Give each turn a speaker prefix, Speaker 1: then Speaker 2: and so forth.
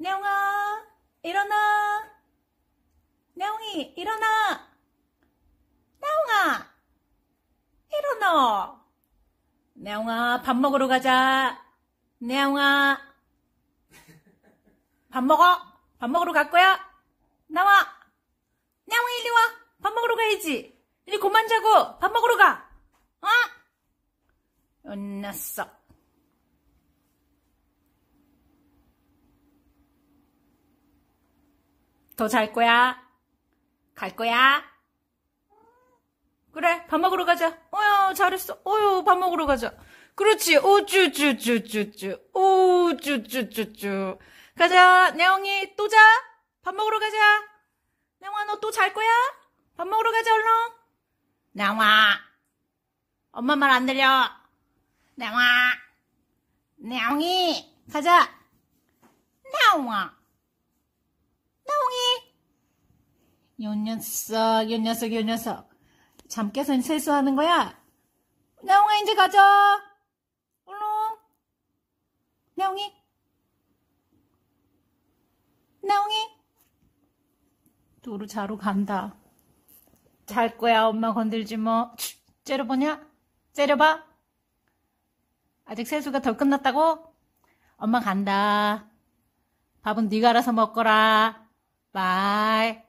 Speaker 1: 냐옹아, 일어나. 냐옹이, 일어나. 냐옹아, 일어나. 냐옹아, 밥 먹으러 가자. 냐옹아, 밥 먹어. 밥 먹으러 갈 거야. 나와.
Speaker 2: 냐옹이, 이리 와. 밥 먹으러 가야지. 이리 고만 자고 밥 먹으러 가. 어?
Speaker 3: 혼났어.
Speaker 2: 더잘 거야?
Speaker 4: 갈 거야? 그래, 밥 먹으러 가자. 어휴, 잘했어. 어휴, 밥 먹으러 가자. 그렇지. 오쭈쭈쭈쭈쭈. 오쭈쭈쭈쭈. 가자. 내영이 또 자. 밥 먹으러 가자. 내영아, 너
Speaker 2: 또
Speaker 5: 잘 거야? 밥 먹으러 가자, 얼른. 내영아. 엄마 말 안 들려. 내영아. 내영이. 가자. 내영아.
Speaker 3: 요 녀석, 요 녀석, 요 녀석. 잠 깨서 세수하는 거야? 나홍아, 이제 가자. 얼른. 나홍이. 나홍이. 도로 자러
Speaker 6: 간다. 잘 거야, 엄마 건들지 뭐. 째려보냐? 째려봐? 아직 세수가 덜 끝났다고? 엄마 간다. 밥은 네가 알아서 먹거라. 바이.